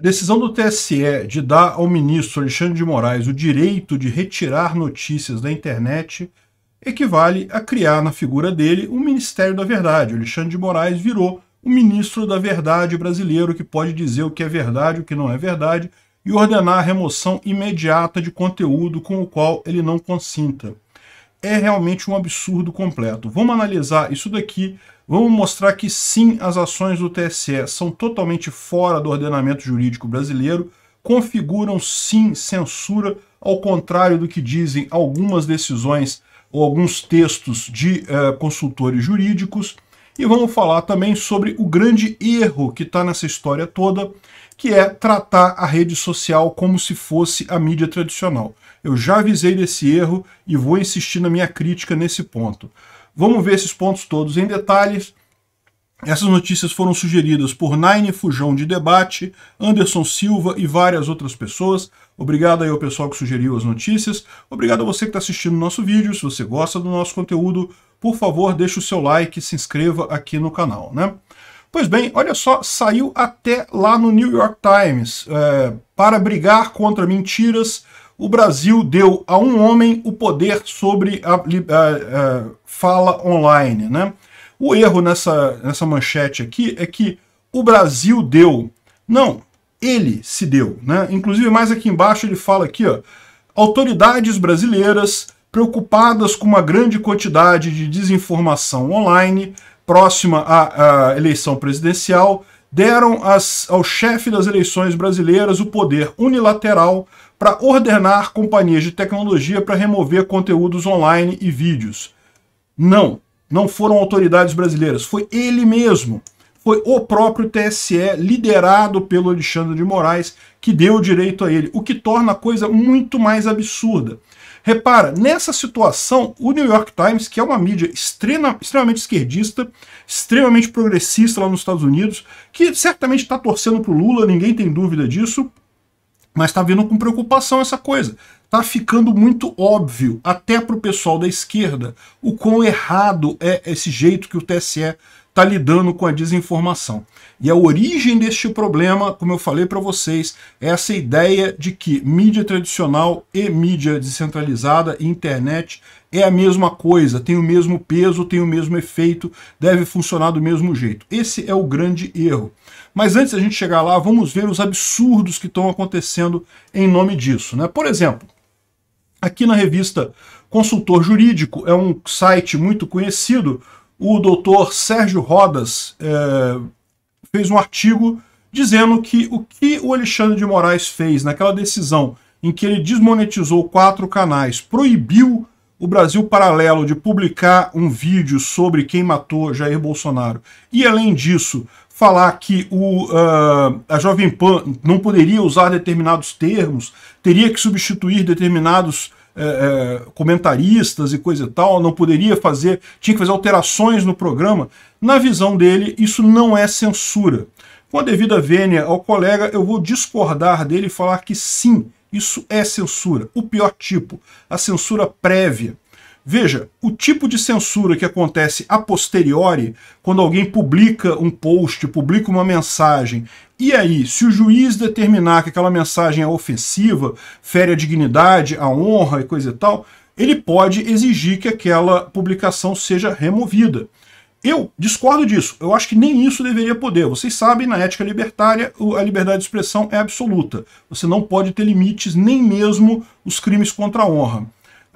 A decisão do TSE de dar ao ministro Alexandre de Moraes o direito de retirar notícias da internet equivale a criar na figura dele um Ministério da Verdade. O Alexandre de Moraes virou o ministro da verdade brasileiro que pode dizer o que é verdade, o que não é verdade e ordenar a remoção imediata de conteúdo com o qual ele não consinta é realmente um absurdo completo. Vamos analisar isso daqui, vamos mostrar que sim, as ações do TSE são totalmente fora do ordenamento jurídico brasileiro, configuram sim censura, ao contrário do que dizem algumas decisões ou alguns textos de eh, consultores jurídicos. E vamos falar também sobre o grande erro que está nessa história toda, que é tratar a rede social como se fosse a mídia tradicional. Eu já avisei desse erro e vou insistir na minha crítica nesse ponto. Vamos ver esses pontos todos em detalhes. Essas notícias foram sugeridas por Nine Fujão de Debate, Anderson Silva e várias outras pessoas. Obrigado aí ao pessoal que sugeriu as notícias. Obrigado a você que está assistindo o nosso vídeo. Se você gosta do nosso conteúdo, por favor, deixe o seu like e se inscreva aqui no canal, né? Pois bem, olha só, saiu até lá no New York Times. É, para brigar contra mentiras, o Brasil deu a um homem o poder sobre a, a, a fala online. Né? O erro nessa, nessa manchete aqui é que o Brasil deu. Não, ele se deu. Né? Inclusive, mais aqui embaixo ele fala aqui, ó, autoridades brasileiras preocupadas com uma grande quantidade de desinformação online próxima à, à eleição presidencial, deram as, ao chefe das eleições brasileiras o poder unilateral para ordenar companhias de tecnologia para remover conteúdos online e vídeos. Não, não foram autoridades brasileiras, foi ele mesmo. Foi o próprio TSE, liderado pelo Alexandre de Moraes, que deu o direito a ele, o que torna a coisa muito mais absurda. Repara, nessa situação, o New York Times, que é uma mídia extrema, extremamente esquerdista, extremamente progressista lá nos Estados Unidos, que certamente está torcendo para o Lula, ninguém tem dúvida disso, mas está vendo com preocupação essa coisa. Está ficando muito óbvio, até para o pessoal da esquerda, o quão errado é esse jeito que o TSE está lidando com a desinformação. E a origem deste problema, como eu falei para vocês, é essa ideia de que mídia tradicional e mídia descentralizada e internet é a mesma coisa, tem o mesmo peso, tem o mesmo efeito, deve funcionar do mesmo jeito. Esse é o grande erro. Mas antes da gente chegar lá, vamos ver os absurdos que estão acontecendo em nome disso. Né? Por exemplo, aqui na revista Consultor Jurídico, é um site muito conhecido, o doutor Sérgio Rodas é, fez um artigo dizendo que o que o Alexandre de Moraes fez naquela decisão em que ele desmonetizou quatro canais, proibiu o Brasil Paralelo de publicar um vídeo sobre quem matou Jair Bolsonaro e, além disso, falar que o, uh, a Jovem Pan não poderia usar determinados termos, teria que substituir determinados uh, comentaristas e coisa e tal, não poderia fazer, tinha que fazer alterações no programa. Na visão dele, isso não é censura. Com a devida vênia ao colega, eu vou discordar dele e falar que sim, isso é censura, o pior tipo, a censura prévia. Veja, o tipo de censura que acontece a posteriori, quando alguém publica um post, publica uma mensagem, e aí, se o juiz determinar que aquela mensagem é ofensiva, fere a dignidade, a honra e coisa e tal, ele pode exigir que aquela publicação seja removida. Eu discordo disso. Eu acho que nem isso deveria poder. Vocês sabem, na ética libertária, a liberdade de expressão é absoluta. Você não pode ter limites, nem mesmo os crimes contra a honra.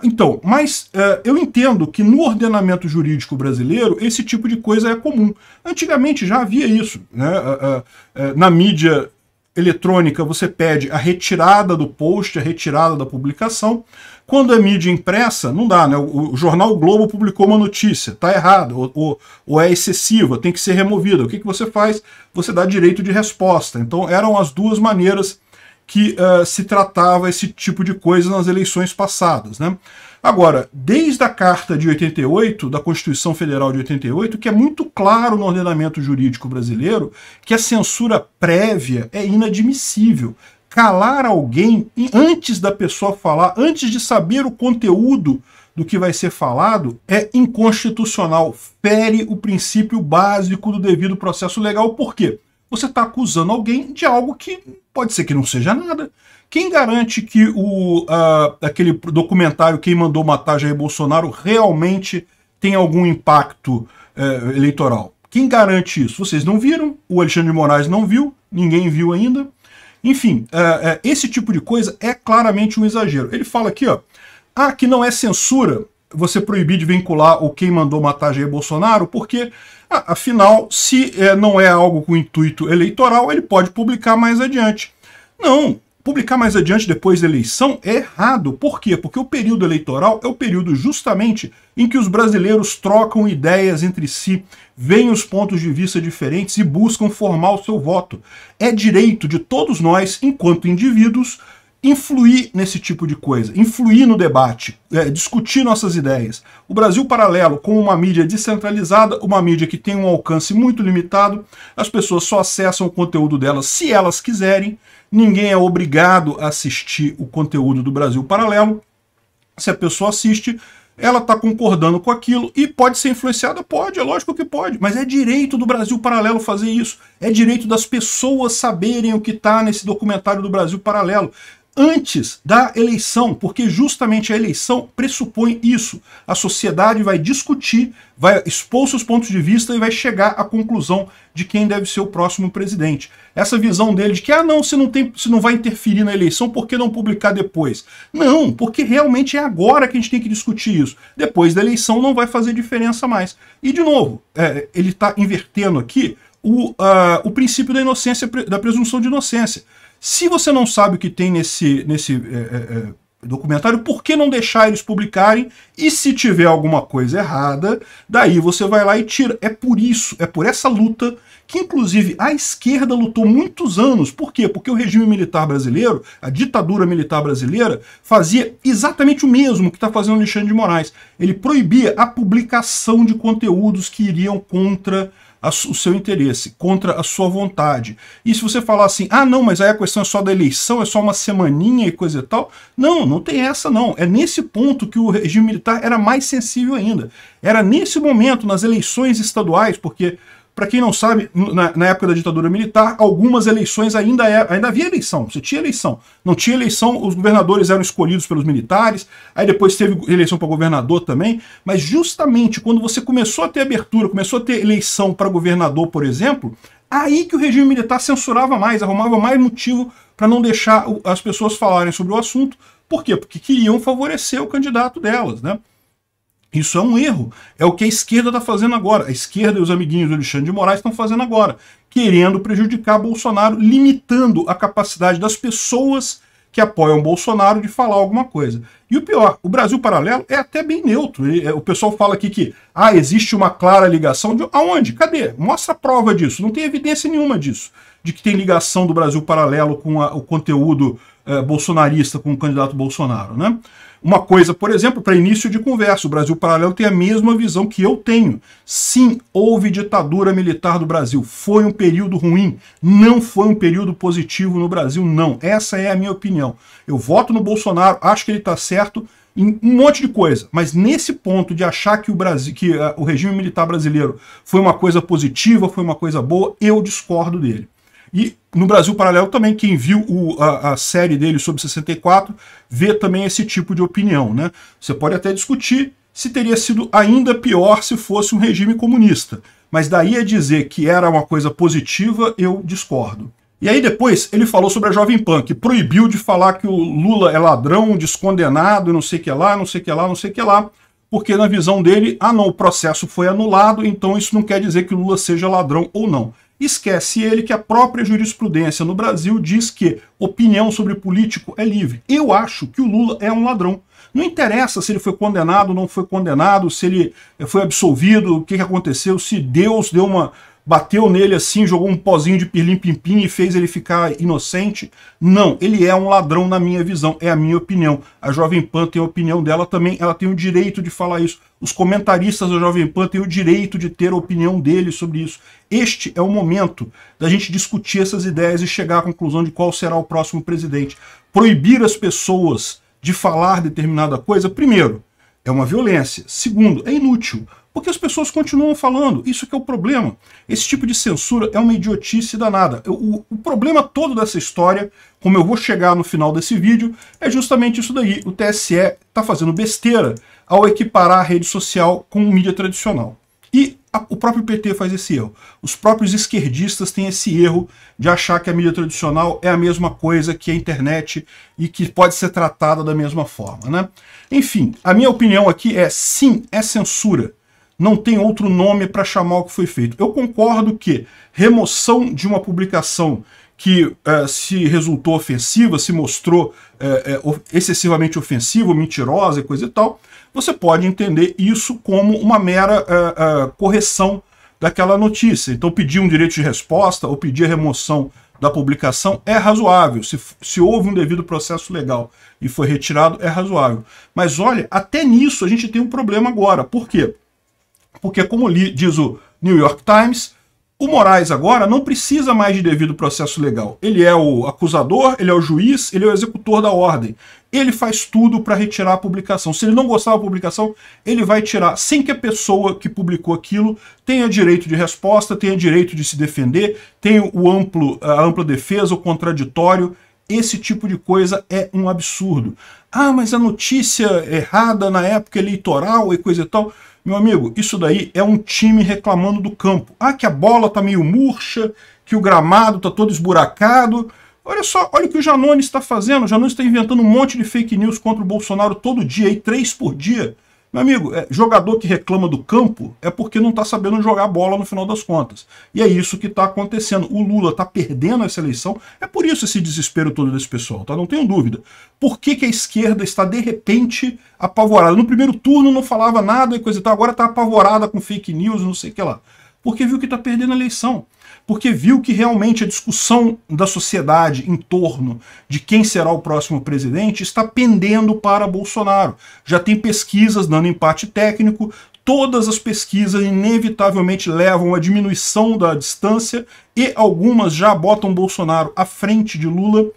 Então, mas uh, eu entendo que no ordenamento jurídico brasileiro esse tipo de coisa é comum. Antigamente já havia isso. Né? Uh, uh, na mídia eletrônica você pede a retirada do post, a retirada da publicação. Quando é mídia impressa, não dá, né? O, o jornal Globo publicou uma notícia, está errado ou, ou, ou, é excessiva, tem que ser removida. O que, que você faz? Você dá direito de resposta. Então eram as duas maneiras que uh, se tratava esse tipo de coisa nas eleições passadas. Né? Agora, desde a Carta de 88, da Constituição Federal de 88, que é muito claro no ordenamento jurídico brasileiro que a censura prévia é inadmissível. Calar alguém antes da pessoa falar, antes de saber o conteúdo do que vai ser falado é inconstitucional, fere o princípio básico do devido processo legal. Por quê? você está acusando alguém de algo que pode ser que não seja nada. Quem garante que o, uh, aquele documentário Quem Mandou Matar Jair Bolsonaro realmente tem algum impacto uh, eleitoral? Quem garante isso? Vocês não viram, o Alexandre de Moraes não viu, ninguém viu ainda. Enfim, uh, esse tipo de coisa é claramente um exagero. Ele fala aqui, ó, ah, que não é censura, você proibir de vincular o quem mandou matar Jair Bolsonaro, porque, afinal, se é, não é algo com intuito eleitoral, ele pode publicar mais adiante. Não, publicar mais adiante depois da eleição é errado. Por quê? Porque o período eleitoral é o período justamente em que os brasileiros trocam ideias entre si, veem os pontos de vista diferentes e buscam formar o seu voto. É direito de todos nós, enquanto indivíduos, influir nesse tipo de coisa, influir no debate, é, discutir nossas ideias. O Brasil Paralelo, com uma mídia descentralizada, uma mídia que tem um alcance muito limitado, as pessoas só acessam o conteúdo delas se elas quiserem, ninguém é obrigado a assistir o conteúdo do Brasil Paralelo. Se a pessoa assiste, ela está concordando com aquilo e pode ser influenciada? Pode, é lógico que pode, mas é direito do Brasil Paralelo fazer isso, é direito das pessoas saberem o que está nesse documentário do Brasil Paralelo antes da eleição, porque justamente a eleição pressupõe isso. A sociedade vai discutir, vai expor seus pontos de vista e vai chegar à conclusão de quem deve ser o próximo presidente. Essa visão dele de que ah não, se não tem, não vai interferir na eleição, por que não publicar depois? Não, porque realmente é agora que a gente tem que discutir isso. Depois da eleição não vai fazer diferença mais. E de novo, é, ele está invertendo aqui o, uh, o princípio da inocência da presunção de inocência. Se você não sabe o que tem nesse, nesse é, é, é, documentário, por que não deixar eles publicarem? E se tiver alguma coisa errada, daí você vai lá e tira. É por isso, é por essa luta que inclusive a esquerda lutou muitos anos. Por quê? Porque o regime militar brasileiro, a ditadura militar brasileira, fazia exatamente o mesmo que está fazendo Alexandre de Moraes. Ele proibia a publicação de conteúdos que iriam contra a, o seu interesse, contra a sua vontade. E se você falar assim, ah, não, mas aí a questão é só da eleição, é só uma semaninha e coisa e tal. Não, não tem essa não. É nesse ponto que o regime militar era mais sensível ainda. Era nesse momento, nas eleições estaduais, porque para quem não sabe, na, na, época da ditadura militar, algumas eleições ainda, era, é, ainda havia eleição, você tinha eleição. Não tinha eleição, os governadores eram escolhidos pelos militares, aí depois teve eleição para governador também, mas justamente quando você começou a ter abertura, começou a ter eleição para governador, por exemplo, aí que o regime militar censurava mais, arrumava mais motivo para não deixar as pessoas falarem sobre o assunto. Por quê? Porque queriam favorecer o candidato delas, né? Isso é um erro. É o que a esquerda está fazendo agora. A esquerda e os amiguinhos do Alexandre de Moraes estão fazendo agora, querendo prejudicar Bolsonaro, limitando a capacidade das pessoas que apoiam Bolsonaro de falar alguma coisa. E o pior, o Brasil Paralelo é até bem neutro. É, o pessoal fala aqui que ah, existe uma clara ligação. De... Aonde? Cadê? Mostra a prova disso. Não tem evidência nenhuma disso. De que tem ligação do Brasil Paralelo com a, o conteúdo eh, bolsonarista, com o candidato Bolsonaro, né? Uma coisa, por exemplo, para início de conversa, o Brasil Paralelo tem a mesma visão que eu tenho. Sim, houve ditadura militar do Brasil. Foi um período ruim. Não foi um período positivo no Brasil, não. Essa é a minha opinião. Eu voto no Bolsonaro, acho que ele está certo em um monte de coisa, mas nesse ponto de achar que o Brasil, que uh, o regime militar brasileiro foi uma coisa positiva, foi uma coisa boa, eu discordo dele. E no Brasil Paralelo também, quem viu o, a, a, série dele sobre 64, vê também esse tipo de opinião. Né? Você pode até discutir se teria sido ainda pior se fosse um regime comunista. Mas daí a dizer que era uma coisa positiva, eu discordo. E aí depois ele falou sobre a Jovem Pan, que proibiu de falar que o Lula é ladrão, descondenado, não sei o que lá, não sei o que lá, não sei o que lá, porque na visão dele, ah não, o processo foi anulado, então isso não quer dizer que o Lula seja ladrão ou não. Esquece ele que a própria jurisprudência no Brasil diz que opinião sobre político é livre. Eu acho que o Lula é um ladrão. Não interessa se ele foi condenado ou não foi condenado, se ele eh, foi absolvido, o que, que aconteceu, se Deus deu uma bateu nele assim, jogou um pozinho de pirlim e fez ele ficar inocente. Não, ele é um ladrão na minha visão, é a minha opinião. A Jovem Pan tem a opinião dela também, ela tem o direito de falar isso. Os comentaristas da Jovem Pan têm o direito de ter a opinião dele sobre isso. Este é o momento da gente discutir essas ideias e chegar à conclusão de qual será o próximo presidente. Proibir as pessoas de falar determinada coisa, primeiro, é uma violência. Segundo, é inútil, porque as pessoas continuam falando. Isso que é o problema. Esse tipo de censura é uma idiotice danada. O, o problema todo dessa história, como eu vou chegar no final desse vídeo, é justamente isso daí. O TSE está fazendo besteira ao equiparar a rede social com mídia tradicional. E o próprio PT faz esse erro. Os próprios esquerdistas têm esse erro de achar que a mídia tradicional é a mesma coisa que a internet e que pode ser tratada da mesma forma. Né? Enfim, a minha opinião aqui é sim, é censura. Não tem outro nome para chamar o que foi feito. Eu concordo que remoção de uma publicação que uh, se resultou ofensiva, se mostrou uh, excessivamente ofensiva, mentirosa e coisa e tal, você pode entender isso como uma mera uh, uh, correção daquela notícia. Então, pedir um direito de resposta ou pedir a remoção da publicação é razoável. Se, se houve um devido processo legal e foi retirado, é razoável. Mas olha, até nisso a gente tem um problema agora. Por quê? Porque, como li, diz o New York Times, o Moraes agora não precisa mais de devido processo legal. Ele é o acusador, ele é o juiz, ele é o executor da ordem. Ele faz tudo para retirar a publicação. Se ele não gostar da publicação, ele vai tirar, sem que a pessoa que publicou aquilo tenha direito de resposta, tenha direito de se defender, tenha o amplo, a ampla defesa, o contraditório. Esse tipo de coisa é um absurdo. Ah, mas a notícia errada na época eleitoral e coisa e tal. Meu amigo, isso daí é um time reclamando do campo. Ah, que a bola tá meio murcha, que o gramado tá todo esburacado. Olha só, olha o que o Janone está fazendo. O Janone está inventando um monte de fake news contra o Bolsonaro todo dia, aí, três por dia. Meu amigo, é, jogador que reclama do campo é porque não está sabendo jogar bola no final das contas. E é isso que está acontecendo. O Lula está perdendo essa eleição. É por isso esse desespero todo desse pessoal, tá? Não tenho dúvida. Por que, que a esquerda está, de repente, apavorada? No primeiro turno não falava nada e coisa e tal. Agora está apavorada com fake news, não sei o que lá. Porque viu que está perdendo a eleição porque viu que realmente a discussão da sociedade em torno de quem será o próximo presidente está pendendo para Bolsonaro. Já tem pesquisas dando empate técnico, todas as pesquisas inevitavelmente levam a diminuição da distância e algumas já botam Bolsonaro à frente de Lula.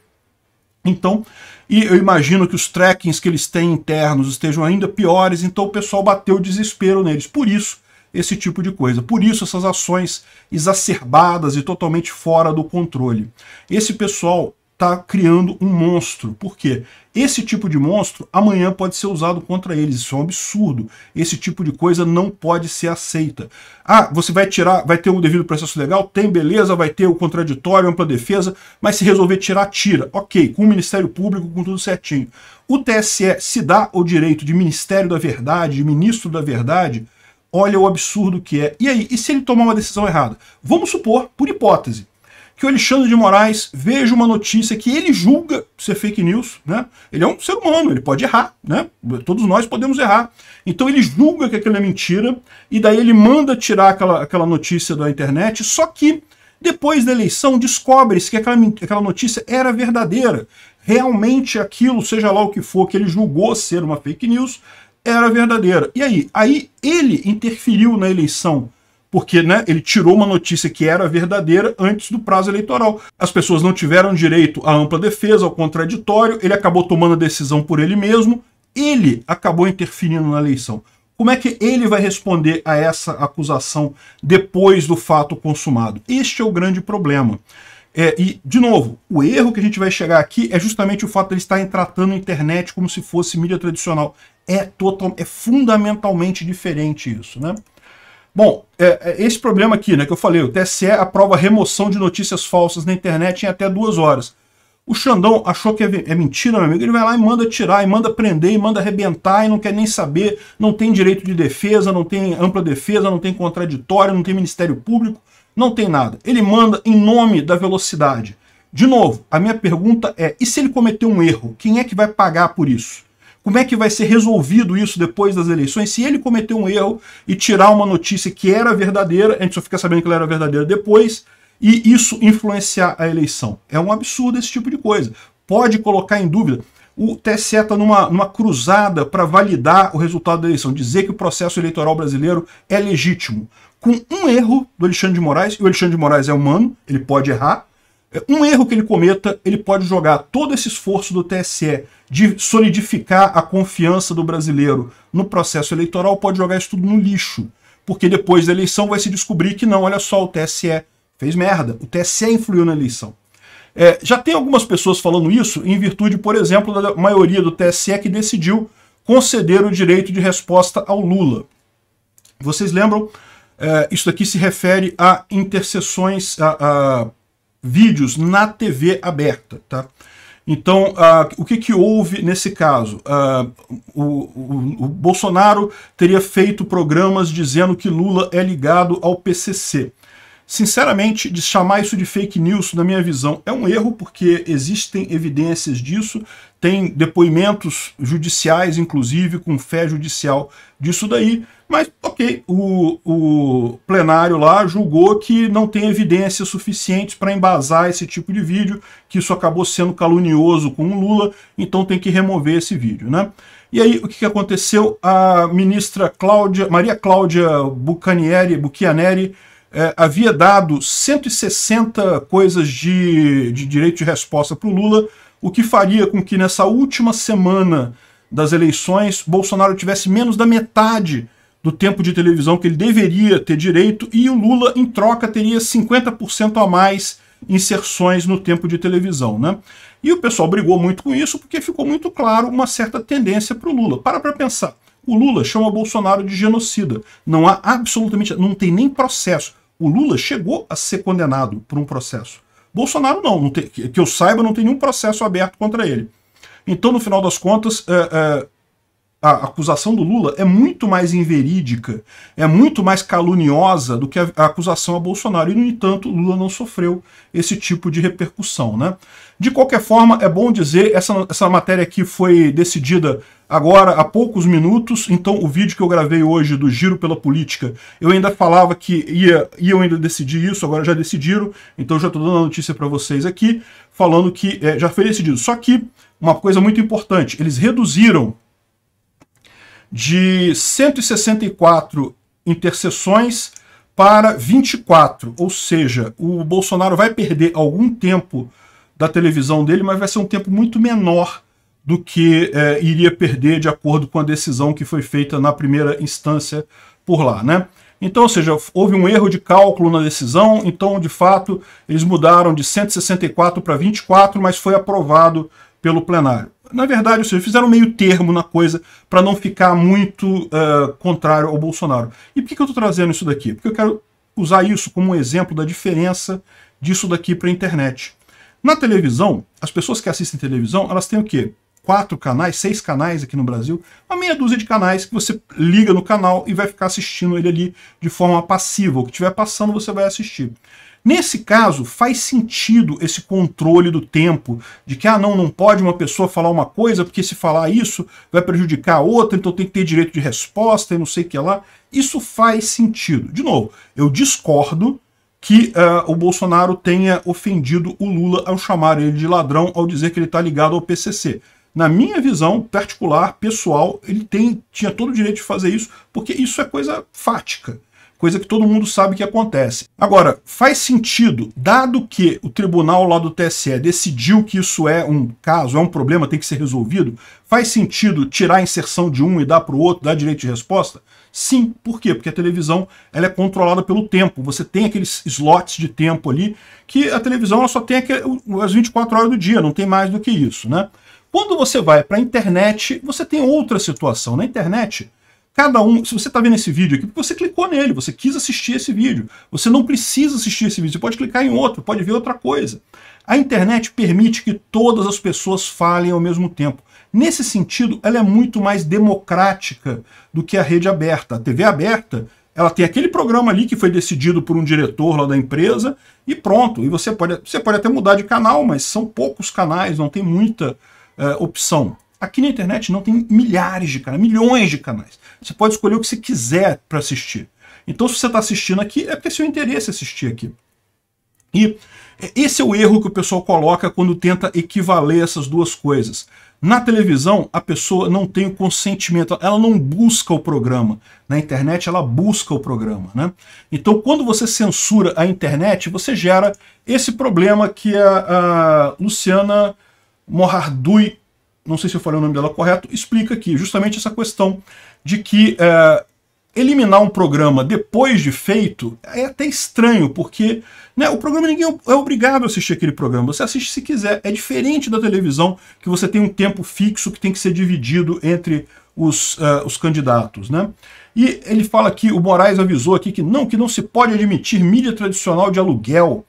Então, e eu imagino que os trackings que eles têm internos estejam ainda piores, então o pessoal bateu desespero neles. Por isso, esse tipo de coisa. Por isso, essas ações exacerbadas e totalmente fora do controle. Esse pessoal está criando um monstro. Por quê? Esse tipo de monstro amanhã pode ser usado contra eles. Isso é um absurdo. Esse tipo de coisa não pode ser aceita. Ah, você vai tirar, vai ter o devido processo legal? Tem, beleza, vai ter o contraditório, ampla defesa, mas se resolver tirar, tira. Ok, com o Ministério Público, com tudo certinho. O TSE se dá o direito de Ministério da Verdade, de Ministro da Verdade, Olha o absurdo que é. E aí, e se ele tomar uma decisão errada? Vamos supor, por hipótese, que o Alexandre de Moraes veja uma notícia que ele julga ser fake news, né? Ele é um ser humano, ele pode errar, né? Todos nós podemos errar. Então ele julga que aquilo é mentira e daí ele manda tirar aquela, aquela notícia da internet, só que depois da eleição descobre-se que aquela, aquela notícia era verdadeira. Realmente aquilo, seja lá o que for, que ele julgou ser uma fake news, era verdadeira. E aí? Aí ele interferiu na eleição porque né, ele tirou uma notícia que era verdadeira antes do prazo eleitoral. As pessoas não tiveram direito à ampla defesa, ao contraditório, ele acabou tomando a decisão por ele mesmo, ele acabou interferindo na eleição. Como é que ele vai responder a essa acusação depois do fato consumado? Este é o grande problema. É, e, de novo, o erro que a gente vai chegar aqui é justamente o fato de eles estarem tratando a internet como se fosse mídia tradicional. É, total, é fundamentalmente diferente isso, né? Bom, é, é esse problema aqui, né, que eu falei, o TSE aprova remoção de notícias falsas na internet em até duas horas. O Xandão achou que é, é, mentira, meu amigo, ele vai lá e manda tirar, e manda prender, e manda arrebentar, e não quer nem saber, não tem direito de defesa, não tem ampla defesa, não tem contraditório, não tem Ministério Público, não tem nada. Ele manda em nome da velocidade. De novo, a minha pergunta é: e se ele cometer um erro, quem é que vai pagar por isso? Como é que vai ser resolvido isso depois das eleições? Se ele cometer um erro e tirar uma notícia que era verdadeira, a gente só fica sabendo que ela era verdadeira depois, e isso influenciar a eleição. É um absurdo esse tipo de coisa. Pode colocar em dúvida. O TSE está numa, numa cruzada para validar o resultado da eleição, dizer que o processo eleitoral brasileiro é legítimo com um erro do Alexandre de Moraes, e o Alexandre de Moraes é humano, ele pode errar, é, um erro que ele cometa, ele pode jogar todo esse esforço do TSE de solidificar a confiança do brasileiro no processo eleitoral, pode jogar isso tudo no lixo. Porque depois da eleição vai se descobrir que não, olha só, o TSE fez merda, o TSE influiu na eleição. É, já tem algumas pessoas falando isso em virtude, por exemplo, da maioria do TSE que decidiu conceder o direito de resposta ao Lula. Vocês lembram é, isso aqui se refere a interseções, a, a vídeos na TV aberta. Tá? Então, uh, o que, que, houve nesse caso? Uh, o, o, o, Bolsonaro teria feito programas dizendo que Lula é ligado ao PCC. Sinceramente, de chamar isso de fake news, na minha visão, é um erro, porque existem evidências disso, tem depoimentos judiciais, inclusive, com fé judicial disso daí, mas, ok, o, o plenário lá julgou que não tem evidências suficientes para embasar esse tipo de vídeo, que isso acabou sendo calunioso com o Lula, então tem que remover esse vídeo, né? E aí, o que aconteceu? A ministra Cláudia, Maria Cláudia Bucanieri, Bucchianeri, Bucchianeri é, havia dado 160 coisas de, de direito de resposta para o Lula, o que faria com que nessa última semana das eleições Bolsonaro tivesse menos da metade do tempo de televisão que ele deveria ter direito e o Lula, em troca, teria 50% a mais inserções no tempo de televisão. Né? E o pessoal brigou muito com isso porque ficou muito claro uma certa tendência para o Lula. Para para pensar. O Lula chama Bolsonaro de genocida. Não há absolutamente, não tem nem processo. O Lula chegou a ser condenado por um processo. Bolsonaro não, não tem, que eu saiba, não tem nenhum processo aberto contra ele. Então, no final das contas, é, é, a acusação do Lula é muito mais inverídica, é muito mais caluniosa do que a, acusação a Bolsonaro. E, no entanto, Lula não sofreu esse tipo de repercussão. Né? De qualquer forma, é bom dizer, essa, essa matéria aqui foi decidida agora há poucos minutos, então o vídeo que eu gravei hoje do Giro pela Política, eu ainda falava que ia, eu ainda decidir isso, agora já decidiram, então já estou dando a notícia para vocês aqui, falando que é, já foi decidido. Só que, uma coisa muito importante, eles reduziram de 164 interseções para 24, ou seja, o Bolsonaro vai perder algum tempo da televisão dele, mas vai ser um tempo muito menor do que é, iria perder de acordo com a decisão que foi feita na primeira instância por lá, né? Então, ou seja, houve um erro de cálculo na decisão, então, de fato, eles mudaram de 164 para 24, mas foi aprovado pelo plenário. Na verdade, ou seja, fizeram meio termo na coisa para não ficar muito uh, contrário ao Bolsonaro. E por que, que eu estou trazendo isso daqui? Porque eu quero usar isso como um exemplo da diferença disso daqui para a internet. Na televisão, as pessoas que assistem televisão, elas têm o quê? quatro canais, seis canais aqui no Brasil, uma meia dúzia de canais que você liga no canal e vai ficar assistindo ele ali de forma passiva. O que estiver passando, você vai assistir. Nesse caso, faz sentido esse controle do tempo, de que ah, não, não pode uma pessoa falar uma coisa, porque se falar isso vai prejudicar a outra, então tem que ter direito de resposta e não sei o que lá. Isso faz sentido. De novo, eu discordo que uh, o Bolsonaro tenha ofendido o Lula ao chamar ele de ladrão, ao dizer que ele está ligado ao PCC. Na minha visão particular, pessoal, ele tem, tinha todo o direito de fazer isso, porque isso é coisa fática, coisa que todo mundo sabe que acontece. Agora, faz sentido, dado que o tribunal lá do TSE decidiu que isso é um caso, é um problema, tem que ser resolvido, faz sentido tirar a inserção de um e dar para o outro, dar direito de resposta? Sim, por quê? Porque a televisão ela é controlada pelo tempo. Você tem aqueles slots de tempo ali que a televisão ela só tem aquele, as 24 horas do dia, não tem mais do que isso, né? Quando você vai para a internet, você tem outra situação. Na internet, cada um, se você está vendo esse vídeo aqui, porque você clicou nele, você quis assistir esse vídeo. Você não precisa assistir esse vídeo, você pode clicar em outro, pode ver outra coisa. A internet permite que todas as pessoas falem ao mesmo tempo. Nesse sentido, ela é muito mais democrática do que a rede aberta. A TV aberta, ela tem aquele programa ali que foi decidido por um diretor lá da empresa e pronto. E você pode, você pode até mudar de canal, mas são poucos canais, não tem muita uh, opção. Aqui na internet não tem milhares de canais, milhões de canais. Você pode escolher o que você quiser para assistir. Então, se você está assistindo aqui, é porque é seu interesse assistir aqui. E eh, esse é o erro que o pessoal coloca quando tenta equivaler essas duas coisas. Na televisão, a pessoa não tem o consentimento, ela não busca o programa. Na internet, ela busca o programa. Né? Então, quando você censura a internet, você gera esse problema que a, a Luciana Mohardui, não sei se eu falei o nome dela correto, explica aqui justamente essa questão de que é, eliminar um programa depois de feito é até estranho, porque né, o programa ninguém é, é obrigado a assistir aquele programa, você assiste se quiser. É diferente da televisão, que você tem um tempo fixo que tem que ser dividido entre os, uh, os candidatos. Né? E ele fala que o Moraes avisou aqui que não, que não se pode admitir mídia tradicional de aluguel,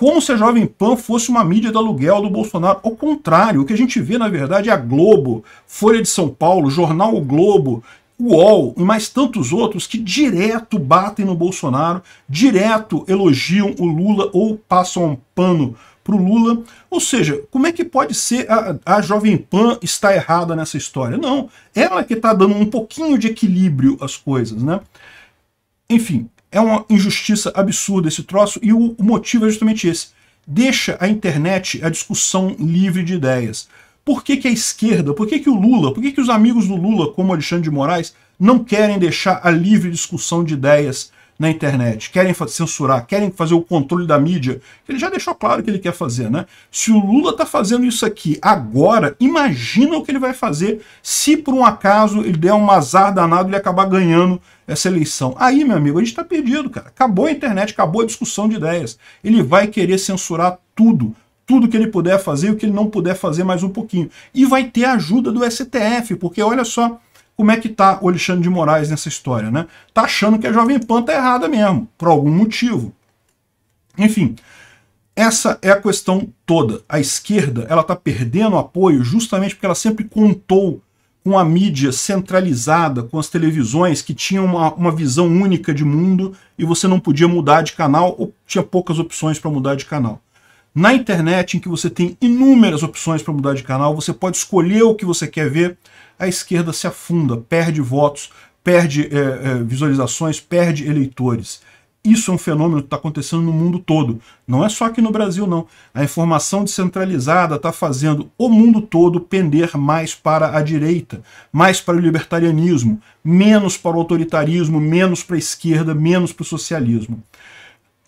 como se a Jovem Pan fosse uma mídia do aluguel do Bolsonaro. Ao contrário, o que a gente vê, na verdade, é a Globo, Folha de São Paulo, Jornal o Globo, UOL e mais tantos outros que direto batem no Bolsonaro, direto elogiam o Lula ou passam um pano para o Lula. Ou seja, como é que pode ser a, a Jovem Pan está errada nessa história? Não, ela que está dando um pouquinho de equilíbrio às coisas, né? Enfim, é uma injustiça absurda esse troço e o, o motivo é justamente esse. Deixa a internet a discussão livre de ideias. Por que, que a esquerda, por que, que o Lula, por que, que os amigos do Lula, como Alexandre de Moraes, não querem deixar a livre discussão de ideias na internet, querem censurar, querem fazer o controle da mídia, ele já deixou claro que ele quer fazer, né? Se o Lula está fazendo isso aqui agora, imagina o que ele vai fazer se por um acaso ele der um azar danado e acabar ganhando essa eleição. Aí, meu amigo, a gente está perdido, cara. Acabou a internet, acabou a discussão de ideias. Ele vai querer censurar tudo, tudo que ele puder fazer e o que ele não puder fazer mais um pouquinho. E vai ter a ajuda do STF, porque olha só, como é que tá o Alexandre de Moraes nessa história, né? Tá achando que a Jovem Pan tá errada mesmo, por algum motivo. Enfim, essa é a questão toda. A esquerda, ela tá perdendo apoio justamente porque ela sempre contou com a mídia centralizada, com as televisões que tinham uma, uma visão única de mundo e você não podia mudar de canal ou tinha poucas opções para mudar de canal na internet, em que você tem inúmeras opções para mudar de canal, você pode escolher o que você quer ver, a esquerda se afunda, perde votos, perde é, é, visualizações, perde eleitores. Isso é um fenômeno que está acontecendo no mundo todo. Não é só aqui no Brasil, não. A informação descentralizada está fazendo o mundo todo pender mais para a direita, mais para o libertarianismo, menos para o autoritarismo, menos para a esquerda, menos para o socialismo.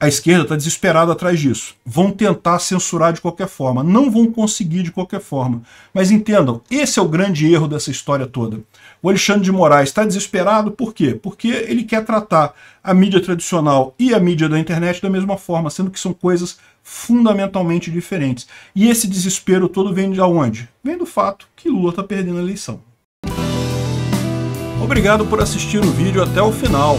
A esquerda está desesperada atrás disso. Vão tentar censurar de qualquer forma. Não vão conseguir de qualquer forma. Mas entendam, esse é o grande erro dessa história toda. O Alexandre de Moraes está desesperado por quê? Porque ele quer tratar a mídia tradicional e a mídia da internet da mesma forma, sendo que são coisas fundamentalmente diferentes. E esse desespero todo vem de onde? Vem do fato que Lula está perdendo a eleição. Obrigado por assistir o vídeo até o final.